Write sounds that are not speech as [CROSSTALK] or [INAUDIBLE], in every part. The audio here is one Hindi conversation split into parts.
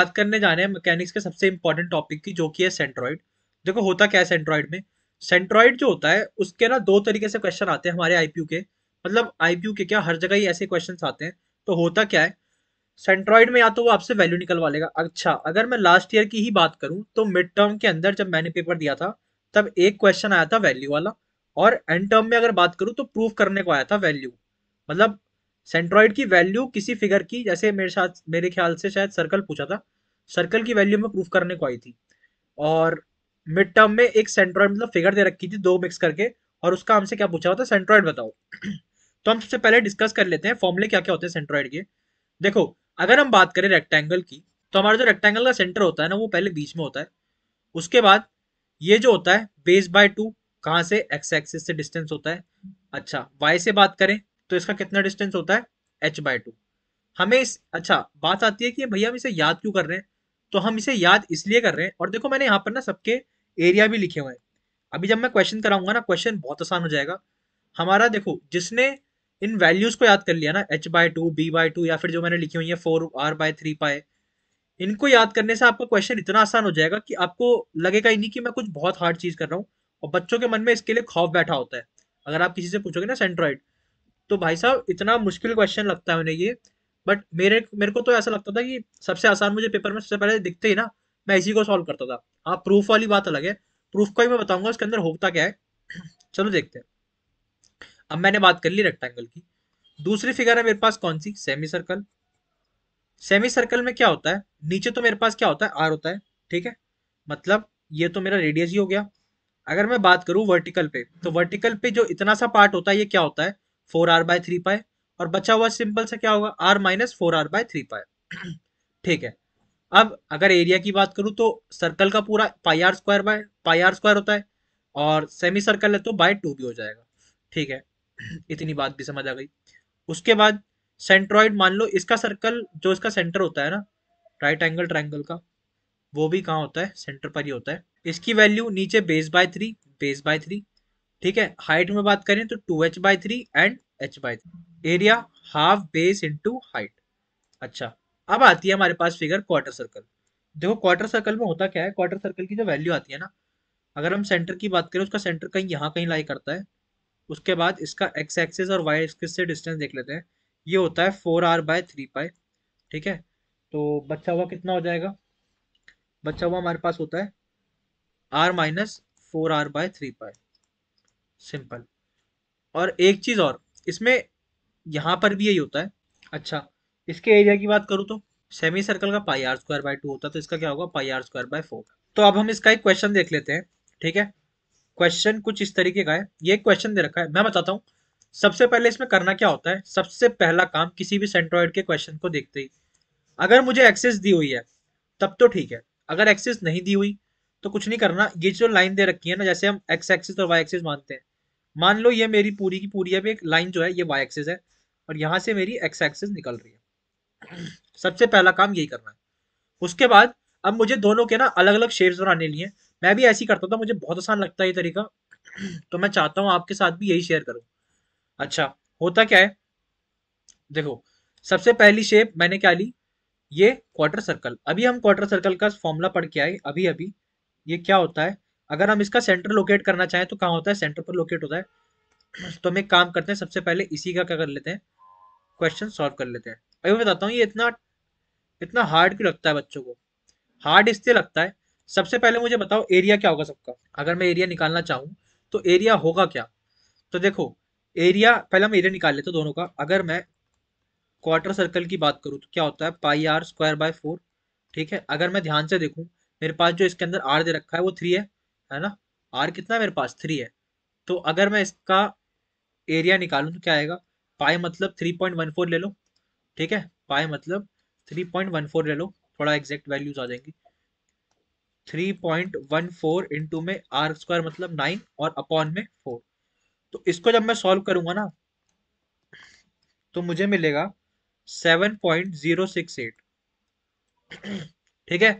बात करने जा रहे हैं मैकेनिक्स के सबसे इंपॉर्टेंट टॉपिक की जो कि है सेंट्रॉइड देखो होता क्या है सेंट्रॉइड में सेंट्रॉइड जो होता है उसके ना दो तरीके से क्वेश्चन आते हैं हमारे आईपीयू के मतलब आईपीयू के क्या हर जगह ही ऐसे क्वेश्चन आते हैं तो होता क्या है सेंट्रॉइड में या तो वो आपसे वैल्यू निकलवा लेगा अच्छा अगर मैं लास्ट ईयर की ही बात करूं तो मिड टर्म के अंदर जब मैंने पेपर दिया था तब एक क्वेश्चन आया था वैल्यू वाला और एंड टर्म में अगर बात करूं तो प्रूफ करने को आया था वैल्यू मतलब सेंट्रॉइड की वैल्यू किसी फिगर की जैसे मेरे साथ मेरे ख्याल से शायद सर्कल पूछा था सर्कल की वैल्यू में प्रूफ करने को आई थी और मिड टर्म में एक सेंट्रॉइड मतलब फिगर दे रखी थी दो मिक्स करके और उसका हमसे क्या पूछा होता है सेंट्रॉइड बताओ [CLEARS THROAT] तो हम सबसे पहले डिस्कस कर लेते हैं फॉर्मूले क्या क्या होते हैं सेंट्रॉइड के देखो अगर हम बात करें रेक्टेंगल की तो हमारा जो रेक्टेंगल का सेंटर होता है ना वो पहले बीच में होता है उसके बाद ये जो होता है बेस बाय टू कहाँ से एक्स एक्सिस से डिस्टेंस होता है अच्छा वाई से बात करें तो इसका कितना डिस्टेंस होता है एच बाय टू हमें इस अच्छा बात आती है कि भैया हम इसे याद क्यों कर रहे हैं तो हम इसे याद इसलिए कर रहे हैं और देखो मैंने यहाँ पर ना सबके एरिया भी लिखे हुए हैं अभी जब मैं क्वेश्चन कराऊंगा ना क्वेश्चन बहुत आसान हो जाएगा हमारा देखो जिसने इन वैल्यूज को याद कर लिया ना H by two B by two या फिर जो मैंने लिखी हुई है फोर आर बाय थ्री पाए इनको याद करने से आपका क्वेश्चन इतना आसान हो जाएगा कि आपको लगेगा ही नहीं कि मैं कुछ बहुत हार्ड चीज कर रहा हूँ और बच्चों के मन में इसके लिए खौफ बैठा होता है अगर आप किसी से पूछोगे ना सेंट्रॉइड तो भाई साहब इतना मुश्किल क्वेश्चन लगता है उन्हें ये बट मेरे मेरे को तो ऐसा लगता था कि सबसे आसान मुझे पेपर में सबसे पहले दिखते ही ना मैं इसी को सॉल्व करता था हाँ प्रूफ वाली बात अलग है प्रूफ का ही मैं बताऊंगा उसके अंदर होता क्या है [CLEARS THROAT] चलो देखते हैं अब मैंने बात कर ली रेक्टेंगल की दूसरी फिगर है मेरे पास कौन सी सेमी सर्कल सेमी सर्कल में क्या होता है नीचे तो मेरे पास क्या होता है आर होता है ठीक है मतलब ये तो मेरा रेडियस ही हो गया अगर मैं बात करूं वर्टिकल पे तो वर्टिकल पे जो इतना सा पार्ट होता है ये क्या होता है फोर आर बाय थ्री पाए और बचा हुआ सिंपल सा क्या होगा R minus four R by three pi [CLEARS THROAT] ठीक है अब अगर एरिया की बात करूं तो सर्कल का पूरा pi R square by pi R square होता है और सेमी सर्कल है तो बाय टू भी हो जाएगा ठीक है [CLEARS THROAT] इतनी बात भी समझ आ गई उसके बाद सेंट्रॉइड मान लो इसका सर्कल जो इसका सेंटर होता है ना राइट एंगल ट्राइंगल का वो भी कहाँ होता है सेंटर पर ही होता है इसकी वैल्यू नीचे base by three base by three ठीक है हाइट में बात करें तो two H by three and H by three area half base into height अच्छा अब आती है हमारे पास फिगर क्वार्टर सर्कल देखो क्वार्टर सर्कल में होता क्या है क्वार्टर सर्कल की जो वैल्यू आती है ना अगर हम सेंटर की बात करें उसका सेंटर कहीं यहाँ कहीं लाई करता है उसके बाद इसका एक्स एक्सेस और वाई एक्सेस से डिस्टेंस देख लेते हैं ये होता है four R by three pi ठीक है तो बच्चा हुआ कितना हो जाएगा बच्चा हुआ हमारे पास होता है R minus four R by three pi simple और एक चीज़ और इसमें यहाँ पर भी यही होता है अच्छा इसके एरिया की बात करूँ तो सेमी सर्कल का pi R square by two होता है तो इसका क्या होगा pi R square by four तो अब हम इसका एक क्वेश्चन देख लेते हैं ठीक है क्वेश्चन कुछ इस तरीके का है ये क्वेश्चन दे रखा है मैं बताता हूँ सबसे पहले इसमें करना क्या होता है सबसे पहला काम किसी भी सेंट्रॉइड के क्वेश्चन को देखते ही अगर मुझे एक्सेस दी हुई है तब तो ठीक है अगर एक्सेस नहीं दी हुई तो कुछ नहीं करना ये जो लाइन दे रखी है ना जैसे हम एक्स एक्सिस और वाई एक्सिस मानते हैं मान लो ये मेरी पूरी की पूरी अब एक लाइन जो है ये वाई एक्सेस है और यहां से मेरी एक्स एक्सेस निकल रही है सबसे पहला काम यही करना है उसके बाद अब मुझे दोनों के ना अलग अलग शेप्स बनाने लिए मैं भी ऐसी करता था तो मुझे बहुत आसान लगता है ये तरीका तो मैं चाहता हूँ आपके साथ भी यही शेयर करूँ अच्छा होता क्या है देखो सबसे पहली शेप मैंने क्या ली ये क्वार्टर सर्कल अभी हम क्वार्टर सर्कल का फॉर्मूला पढ़ के आए अभी अभी ये क्या होता है अगर हम इसका सेंटर लोकेट करना चाहें तो कहाँ होता है सेंटर पर लोकेट होता है तो हम एक काम करते हैं सबसे पहले इसी का क्या कर लेते हैं क्वेश्चन सॉल्व कर लेते हैं अभी मैं बताता हूँ ये इतना इतना हार्ड क्यों लगता है बच्चों को हार्ड इसलिए लगता है सबसे पहले मुझे बताओ एरिया क्या होगा सबका अगर मैं एरिया निकालना चाहूँ तो एरिया होगा क्या तो देखो एरिया पहले हम एरिया निकाल लेते हैं दोनों का अगर मैं क्वार्टर सर्कल की बात करूँ तो क्या होता है pi R square by four ठीक है अगर मैं ध्यान से देखूँ मेरे पास जो इसके अंदर आर दे रखा है वो थ्री है है ना आर कितना मेरे पास थ्री है तो अगर मैं इसका एरिया निकालूं तो क्या आएगा पाई मतलब थ्री पॉइंट वन फोर ले लो ठीक है पाई मतलब थ्री पॉइंट वन फोर ले लो थोड़ा एग्जैक्ट वैल्यूज आ जाएंगी थ्री पॉइंट वन फोर में आर स्क्वायर मतलब नाइन और अपॉन में फोर तो इसको जब मैं सॉल्व करूंगा ना तो मुझे मिलेगा seven point zero six eight ठीक है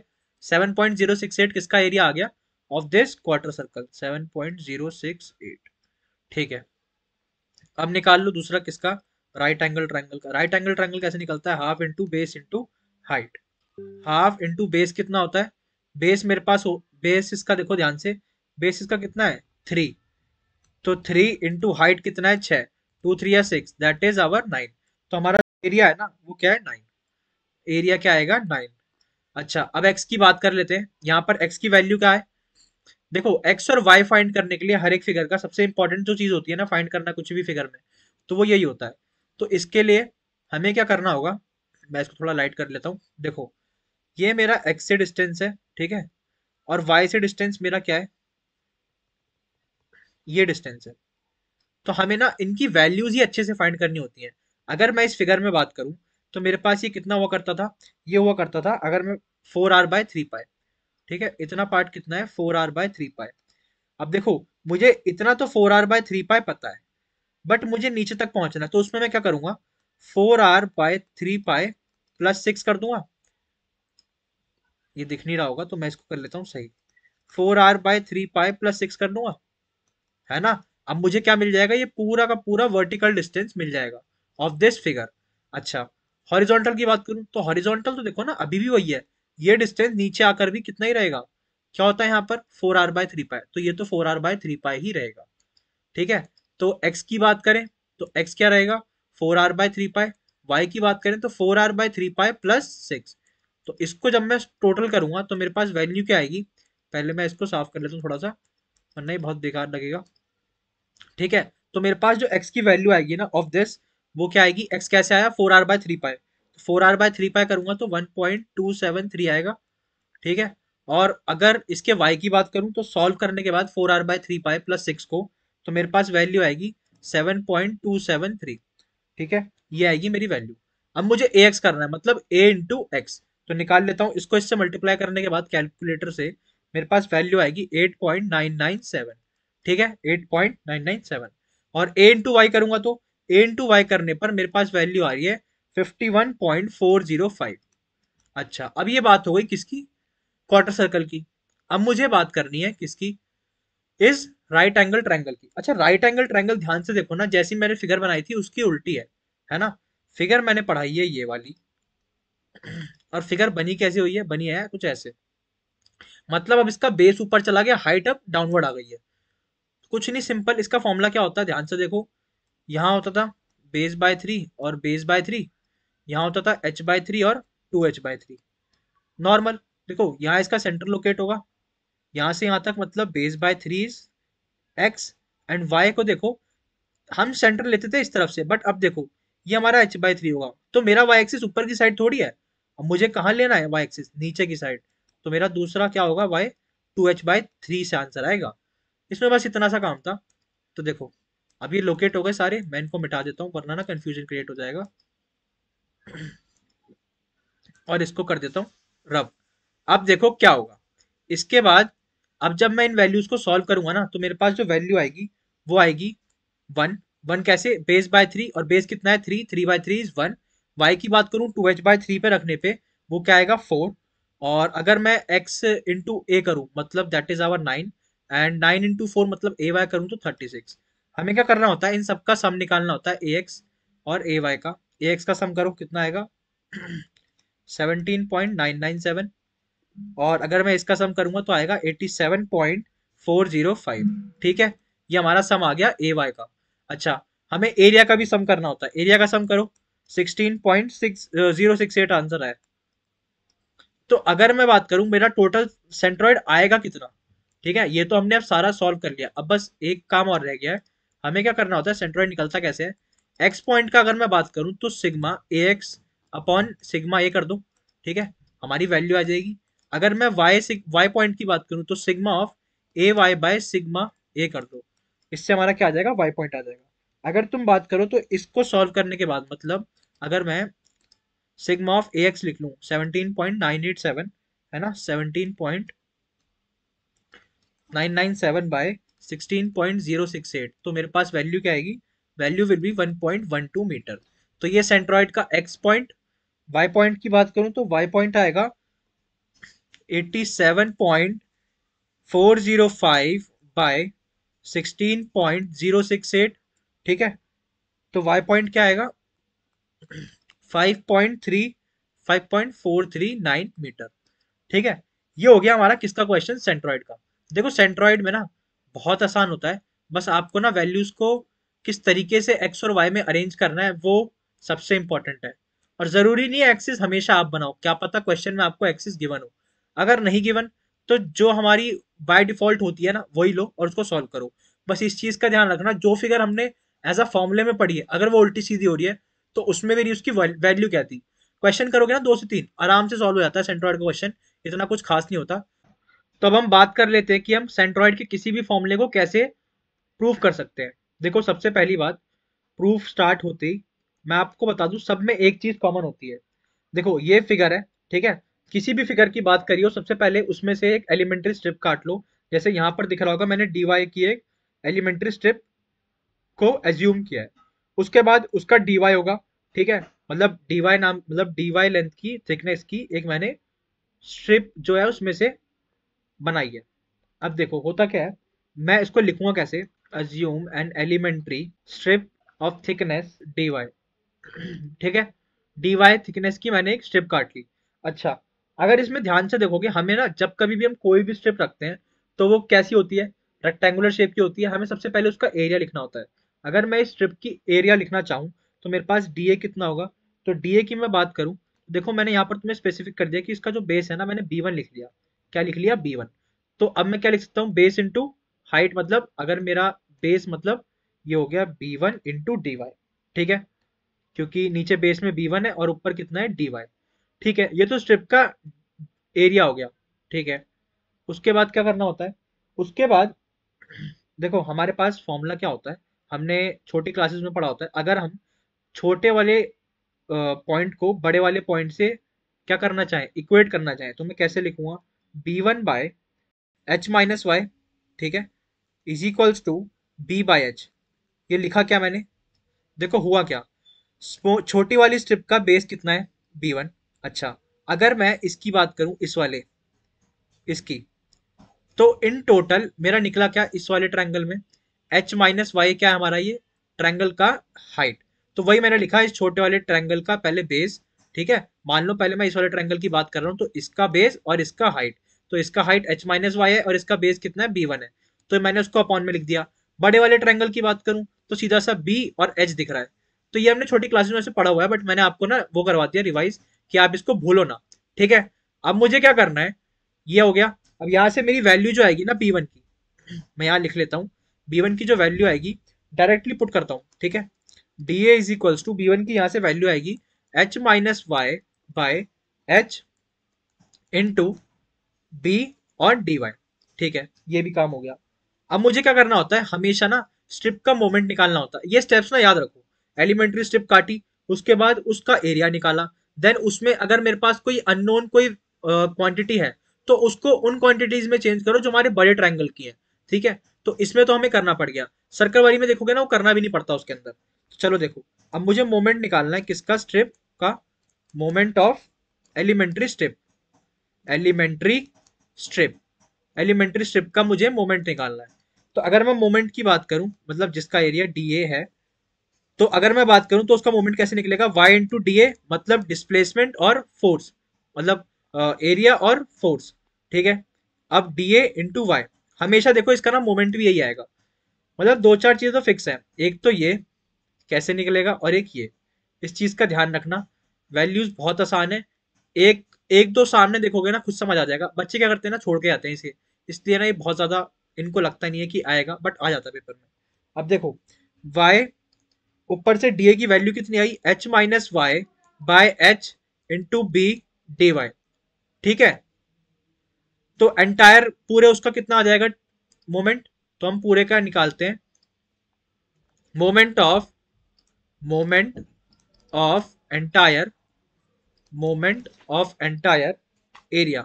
seven point zero six eight किसका एरिया आ गया ऑफ दिस क्वार्टर सर्कल 7.068 ठीक है अब निकाल लो दूसरा किसका राइट एंगल ट्राइंगल का राइट एंगल ट्राइंगल कैसे निकलता है half into base into height half into base कितना होता है बेस मेरे पास हो बेस इसका देखो ध्यान से बेस इसका कितना है थ्री तो थ्री इंटू हाइट कितना है छः टू थ्री या six that is our nine तो हमारा एरिया है ना वो क्या है नाइन एरिया क्या आएगा नाइन अच्छा अब एक्स की बात कर लेते हैं यहाँ पर एक्स की वैल्यू क्या है देखो एक्स और वाई फाइंड करने के लिए हर एक फिगर का सबसे इंपॉर्टेंट जो चीज होती है ना फाइंड करना कुछ भी फिगर में तो वो यही होता है तो इसके लिए हमें क्या करना होगा मैं इसको थोड़ा लाइट कर लेता हूँ देखो ये मेरा एक्स से डिस्टेंस है ठीक है और वाई से डिस्टेंस मेरा क्या है ये डिस्टेंस है तो हमें ना इनकी वैल्यूज ही अच्छे से फाइंड करनी होती है अगर मैं इस फिगर में बात करूं तो मेरे पास ये कितना हुआ करता था ये हुआ करता था अगर मैं four R by three pi ठीक है इतना पार्ट कितना है फोर आर बाय थ्री पाए अब देखो मुझे इतना तो फोर आर बाय थ्री पाए पता है बट मुझे नीचे तक पहुंचना है तो उसमें मैं क्या करूंगा four R by three pi plus six कर दूंगा ये दिख नहीं रहा होगा तो मैं इसको कर लेता हूँ सही four R by three pi plus six कर दूंगा है ना अब मुझे क्या मिल जाएगा ये पूरा का पूरा वर्टिकल डिस्टेंस मिल जाएगा ऑफ दिस फिगर अच्छा हॉरिजॉन्टल की बात करूं तो हॉरिजॉन्टल तो देखो ना अभी भी वही है ये डिस्टेंस नीचे आकर भी कितना ही रहेगा क्या होता है यहाँ पर फोर आर बाय थ्री पाए तो ये तो फोर आर बाय थ्री पाए ही रहेगा ठीक है तो एक्स की बात करें तो एक्स क्या रहेगा four R by three pi Y की बात करें तो four R by three pi plus six तो इसको जब मैं टोटल करूंगा तो मेरे पास वैल्यू क्या आएगी पहले मैं इसको साफ कर लेता हूँ थोड़ा सा वरना ही बहुत बेकार लगेगा ठीक है तो मेरे पास जो एक्स की वैल्यू आएगी ना ऑफ दिस वो क्या आएगी एक्स कैसे आया four R by three pi four R by three pi करूंगा तो one point two seven three आएगा ठीक है और अगर इसके वाई की बात करूं तो सॉल्व करने के बाद four R by three pi plus six को तो मेरे पास वैल्यू आएगी seven point two seven three ठीक है ये आएगी मेरी वैल्यू अब मुझे ए एक्स करना है मतलब ए इंटू एक्स तो निकाल लेता हूँ इसको इससे मल्टीप्लाई करने के बाद कैलकुलेटर से मेरे पास वैल्यू आएगी eight point nine nine seven ठीक है eight point nine nine seven और ए इंटू वाई करूंगा तो ए इंटू वाई करने पर मेरे पास वैल्यू आ रही है 51.405 अच्छा अब ये बात हो गई किसकी क्वार्टर सर्कल की अब मुझे बात करनी है किसकी इज राइट एंगल ट्रायंगल की अच्छा राइट एंगल ट्रायंगल ध्यान से देखो ना जैसी मैंने फिगर बनाई थी उसकी उल्टी है है ना फिगर मैंने पढ़ाई है ये वाली और फिगर बनी कैसे हुई है बनी है कुछ ऐसे मतलब अब इसका बेस ऊपर चला गया हाइट अप डाउनवर्ड आ गई है कुछ नहीं सिंपल इसका फॉर्मूला क्या होता है ध्यान से देखो यहाँ होता था बेस बाय थ्री और बेस बाय थ्री यहाँ होता था एच बाई थ्री और two H by three normal देखो यहाँ इसका सेंटर लोकेट होगा यहाँ से यहाँ तक मतलब base by three is X and Y को देखो हम सेंटर लेते थे इस तरफ से बट अब देखो ये हमारा एच बाई थ्री होगा तो मेरा वाई एक्सिस ऊपर की साइड थोड़ी है अब मुझे कहाँ लेना है वाई एक्सिस नीचे की साइड तो मेरा दूसरा क्या होगा Y two H by three से आंसर आएगा इसमें बस इतना सा काम था तो देखो अब ये लोकेट हो गए सारे मैं इनको मिटा देता हूँ वरना ना कंफ्यूजन क्रिएट हो जाएगा और इसको कर देता हूं रब अब देखो क्या होगा इसके बाद अब जब मैं इन वैल्यूज को सॉल्व करूंगा ना तो मेरे पास जो वैल्यू आएगी वो आएगी वन वन कैसे बेस बाय थ्री और बेस कितना है three three by three is one Y की बात करूं टू एच बाय थ्री पे रखने पे वो क्या आएगा फोर और अगर मैं एक्स इंटू ए करूं मतलब that is our nine and nine into four मतलब ए वाई करूं तो थर्टी सिक्स हमें क्या करना होता है इन सबका सम निकालना होता है ए एक्स और ए वाई का ax का सम करूं कितना आएगा 17.997 [CLEARS THROAT] और अगर मैं इसका सम करूंगा तो आएगा 87.405 ठीक है ये हमारा सम आ गया ay का अच्छा हमें एरिया का भी सम करना होता है एरिया का सम करो 16.6068 आंसर uh, आया तो अगर मैं बात करूं मेरा टोटल सेंट्रोइड आएगा कितना ठीक है ये तो हमने अब सारा सॉल्व कर लिया अब बस एक काम और रह गया है हमें क्या करना होता है सेंट्रोइड निकलता कैसे है एक्स पॉइंट का अगर मैं बात करूं तो sigma A X upon sigma A कर दो ठीक है हमारी वैल्यू आ जाएगी अगर मैं वाई वाई पॉइंट की बात करूं तो sigma of A Y by sigma A कर दो इससे हमारा क्या आ जाएगा वाई पॉइंट आ जाएगा अगर तुम बात करो तो इसको सॉल्व करने के बाद मतलब अगर मैं सिग्मा ऑफ ए एक्स लिख लूँ seventeen point nine eight seven है ना seventeen point nine nine seven by sixteen point zero six eight तो मेरे पास वैल्यू क्या आएगी वैल्यू विल बी 1.12 मीटर तो ये सेंट्रॉइड का एक्स पॉइंट वाई पॉइंट की बात करूं तो वाई पॉइंट आएगा 87.405 बाय 16.068 ठीक है तो वाई पॉइंट क्या आएगा 5.3 5.439 मीटर ठीक है ये हो गया हमारा किसका क्वेश्चन सेंट्रॉइड का देखो सेंट्रॉइड में ना बहुत आसान होता है बस आपको ना वैल्यूज को किस तरीके से एक्स और वाई में अरेंज करना है वो सबसे इंपॉर्टेंट है और जरूरी नहीं है एक्सिस हमेशा आप बनाओ क्या पता क्वेश्चन में आपको एक्सिस गिवन हो अगर नहीं गिवन तो जो हमारी बाय डिफॉल्ट होती है ना वही लो और उसको सॉल्व करो बस इस चीज का ध्यान रखना जो फिगर हमने एज अ फॉर्मुले में पढ़ी है अगर वो उल्टी सीधी हो रही है तो उसमें मेरी उसकी वैल्यू क्या थी क्वेश्चन करोगे ना दो से तीन आराम से सॉल्व हो जाता है सेंट्रॉइड का क्वेश्चन इतना कुछ खास नहीं होता तो अब हम बात कर लेते हैं कि हम सेंट्रॉइड के किसी भी फॉर्मुले को कैसे प्रूव कर सकते हैं देखो सबसे पहली बात प्रूफ स्टार्ट होती मैं आपको बता दूं सब में एक चीज कॉमन होती है देखो ये फिगर है ठीक है किसी भी फिगर की बात करियो सबसे पहले उसमें से एक एलिमेंट्री स्ट्रिप काट लो जैसे यहाँ पर दिख रहा होगा मैंने डी वाई की एक एलिमेंट्री स्ट्रिप को एज्यूम किया है उसके बाद उसका डीवाई होगा ठीक है मतलब डीवाई नाम मतलब डीवाई लेंथ की थिकनेस की एक मैंने स्ट्रिप जो है उसमें से बनाई है अब देखो होता क्या है मैं इसको लिखूंगा कैसे assume an elementary strip of thickness dy ठीक है dy thickness की मैंने एक strip काट ली अच्छा अगर इसमें ध्यान से देखोगे हमें ना जब कभी भी हम कोई भी स्ट्रिप रखते हैं तो वो कैसी होती है रेक्टेंगुलर शेप की होती है हमें सबसे पहले उसका एरिया लिखना होता है अगर मैं इस स्ट्रिप की एरिया लिखना चाहूँ तो मेरे पास डी कितना होगा तो डी की मैं बात करूँ देखो मैंने यहाँ पर तुम्हें स्पेसिफिक कर दिया कि इसका जो बेस है ना मैंने बी लिख लिया क्या लिख लिया बी तो अब मैं क्या लिख सकता हूँ बेस इंटू हाइट मतलब अगर मेरा बेस मतलब ये हो गया B one into D Y ठीक है क्योंकि नीचे बेस में बी वन है और ऊपर कितना है डी वाई ठीक है ये तो स्ट्रिप का एरिया हो गया ठीक है उसके बाद क्या करना होता है उसके बाद देखो हमारे पास फॉर्मूला क्या होता है हमने छोटी क्लासेस में पढ़ा होता है अगर हम छोटे वाले पॉइंट को बड़े वाले पॉइंट से क्या करना चाहें इक्वेट करना चाहें तो मैं कैसे लिखूंगा B one by H minus Y ठीक है is equals to B by H ये लिखा क्या मैंने देखो हुआ क्या छोटी वाली स्ट्रिप का बेस कितना है बी वन अच्छा अगर मैं इसकी बात करूं इस वाले इसकी तो इन टोटल मेरा निकला क्या इस वाले ट्रायंगल में एच माइनस वाई क्या है हमारा ये ट्रायंगल का हाइट तो वही मैंने लिखा इस छोटे वाले ट्रायंगल का पहले बेस ठीक है मान लो पहले मैं इस वाले ट्रायंगल की बात कर रहा हूँ तो इसका बेस और इसका हाइट तो इसका हाइट एच माइनस वाई है और इसका बेस कितना है बी वन है तो मैंने उसको अपॉन में लिख दिया बड़े वाले ट्रैंगल की बात करूं तो सीधा सा बी और एच दिख रहा है तो ये हमने छोटी क्लासेस में से पढ़ा हुआ है बट मैंने आपको ना वो करवा दिया रिवाइज कि आप इसको भूलो ना ठीक है अब मुझे क्या करना है ये हो गया अब यहाँ से मेरी वैल्यू जो आएगी ना बी वन की मैं यहाँ लिख लेता हूँ बी वन की जो वैल्यू आएगी डायरेक्टली पुट करता हूँ ठीक है D A is equals to B one की यहाँ से वैल्यू आएगी H minus Y by H to B और डी वाई ठीक है ये भी काम हो गया अब मुझे क्या करना होता है हमेशा ना स्ट्रिप का मोमेंट निकालना होता है ये स्टेप्स ना याद रखो एलिमेंट्री स्ट्रिप काटी उसके बाद उसका एरिया निकाला देन उसमें अगर मेरे पास कोई अननोन कोई क्वांटिटी है तो उसको उन क्वांटिटीज में चेंज करो जो हमारे बड़े ट्रायंगल की है ठीक है तो इसमें तो हमें करना पड़ गया सर्कल वाली में देखोगे ना वो करना भी नहीं पड़ता उसके अंदर तो चलो देखो अब मुझे मोमेंट निकालना है किसका स्ट्रिप का moment of elementary strip elementary strip elementary strip का मुझे मोमेंट निकालना है तो अगर मैं मोमेंट की बात करूं मतलब जिसका एरिया डी ए है तो अगर मैं बात करूं तो उसका मोमेंट कैसे निकलेगा वाई इंटू डी ए मतलब डिस्प्लेसमेंट और फोर्स मतलब एरिया और फोर्स ठीक है अब डी ए इंटू वाई हमेशा देखो इसका ना मोमेंट भी यही आएगा मतलब दो चार चीज़ तो फिक्स है एक तो ये कैसे निकलेगा और एक ये इस चीज़ का ध्यान रखना वैल्यूज बहुत आसान है एक एक दो सामने देखोगे ना खुद समझ आ जाएगा बच्चे क्या करते हैं ना छोड़ के आते हैं इसे इसलिए ना ये बहुत ज़्यादा इनको लगता नहीं है कि आएगा बट आ जाता है पेपर में अब देखो वाई ऊपर से डी ए की वैल्यू कितनी आई H minus Y by H into B D Y ठीक है तो एंटायर पूरे उसका कितना आ जाएगा मोमेंट तो हम पूरे का निकालते हैं moment of moment of entire moment of entire area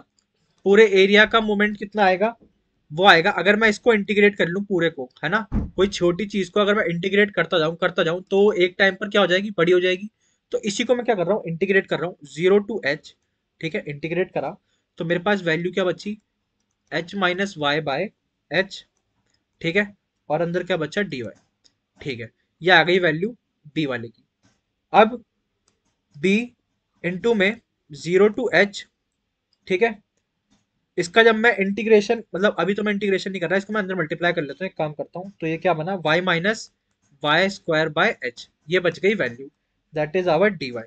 पूरे एरिया का मोमेंट कितना आएगा वो आएगा अगर मैं इसको इंटीग्रेट कर लूँ पूरे को है ना कोई छोटी चीज को अगर मैं इंटीग्रेट करता जाऊँ करता जाऊँ तो एक टाइम पर क्या हो जाएगी बड़ी हो जाएगी तो इसी को मैं क्या कर रहा हूँ इंटीग्रेट कर रहा हूँ जीरो टू एच ठीक है इंटीग्रेट करा तो मेरे पास वैल्यू क्या बची H minus Y by H ठीक है और अंदर क्या बचा डी वाई ठीक है ये आ गई वैल्यू बी वाले की अब बी इंटू में जीरो टू एच ठीक है इसका जब मैं इंटीग्रेशन मतलब अभी तो मैं इंटीग्रेशन नहीं कर रहा इसको मैं अंदर मल्टीप्लाई कर लेता हूँ एक काम करता हूँ तो ये क्या बना Y minus Y square by H ये बच गई value that is our D Y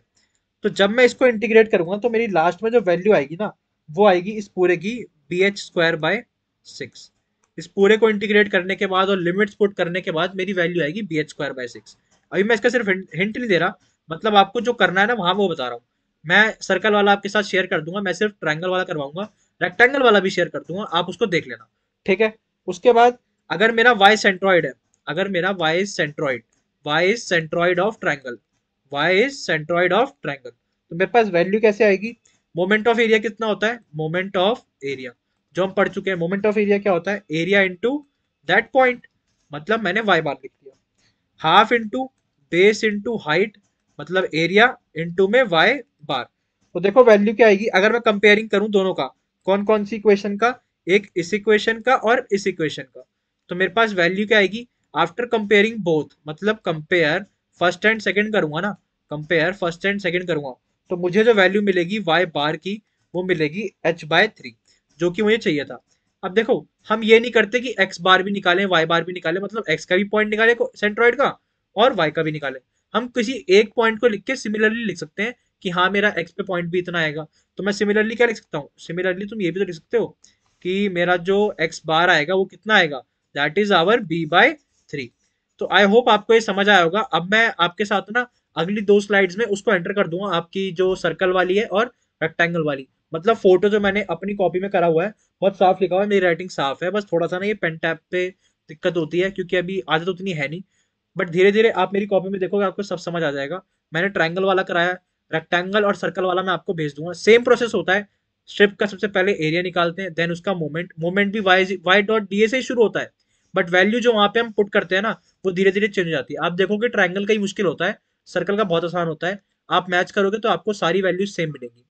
तो जब मैं इसको इंटीग्रेट करूंगा तो मेरी लास्ट में जो वैल्यू आएगी ना वो आएगी इस पूरे की B H square by six इस पूरे को इंटीग्रेट करने के बाद और लिमिट्स पुट करने के बाद मेरी वैल्यू आएगी B H square by six अभी मैं इसका सिर्फ हिंट नहीं दे रहा मतलब आपको जो करना है ना वहाँ वो बता रहा हूँ मैं सर्कल वाला आपके साथ शेयर कर दूंगा मैं सिर्फ ट्रायंगल वाला करवाऊंगा रेक्टेंगल वाला भी शेयर कर दूंगा आप उसको देख लेना ठीक है उसके बाद अगर मेरा वाई सेंट्रॉइड है अगर मेरा Y centroid Y centroid of triangle Y centroid of triangle तो मेरे पास वैल्यू कैसे आएगी मोमेंट ऑफ एरिया कितना होता है मोमेंट ऑफ एरिया जो हम पढ़ चुके हैं मोमेंट ऑफ एरिया क्या होता है एरिया इंटू दैट पॉइंट मतलब मैंने वाई बार लिख दिया half into base into height मतलब एरिया इंटू में वाई बार तो देखो वैल्यू क्या आएगी अगर मैं कंपेयरिंग करूं दोनों का कौन कौन सी इक्वेशन का एक इस इक्वेशन का और इस इक्वेशन का तो मेरे पास वैल्यू क्या आएगी आफ्टर कंपेयरिंग बोथ मतलब कंपेयर फर्स्ट एंड सेकेंड करूंगा ना कंपेयर फर्स्ट एंड सेकेंड करूंगा तो मुझे जो वैल्यू मिलेगी वाई बार की वो मिलेगी एच बाय थ्री जो कि मुझे चाहिए था अब देखो हम ये नहीं करते कि एक्स बार भी निकालें वाई बार भी निकालें मतलब एक्स का भी पॉइंट निकाले सेंट्रॉइड का और वाई का भी निकालें हम किसी एक पॉइंट को लिख के सिमिलरली लिख सकते हैं कि हाँ मेरा एक्स पे पॉइंट भी इतना आएगा तो मैं सिमिलरली क्या लिख सकता हूँ सिमिलरली तुम ये भी तो लिख सकते हो कि मेरा जो एक्स बार आएगा वो कितना आएगा that is our B by three तो आई होप आपको ये समझ आया होगा अब मैं आपके साथ ना अगली दो स्लाइड्स में उसको एंटर कर दूंगा आपकी जो सर्कल वाली है और रेक्टेंगल वाली मतलब फोटो जो मैंने अपनी कॉपी में करा हुआ है बहुत साफ लिखा हुआ है मेरी राइटिंग साफ है बस थोड़ा सा ना ये पेन टैप पे दिक्कत होती है क्योंकि अभी आदत उतनी है नहीं बट धीरे धीरे आप मेरी कॉपी में देखोगे आपको सब समझ आ जाएगा मैंने ट्राइंगल वाला कराया रेक्टेंगल और सर्कल वाला मैं आपको भेज दूंगा सेम प्रोसेस होता है स्ट्रिप का सबसे पहले एरिया निकालते हैं देन उसका मोमेंट मोमेंट भी वाई वाई डॉट डी से ही शुरू होता है बट वैल्यू जो वहाँ पे हम पुट करते हैं ना वो धीरे धीरे चेंज हो जाती है आप देखोगे ट्राइंगल का ही मुश्किल होता है सर्कल का बहुत आसान होता है आप मैच करोगे तो आपको सारी वैल्यू सेम मिलेंगी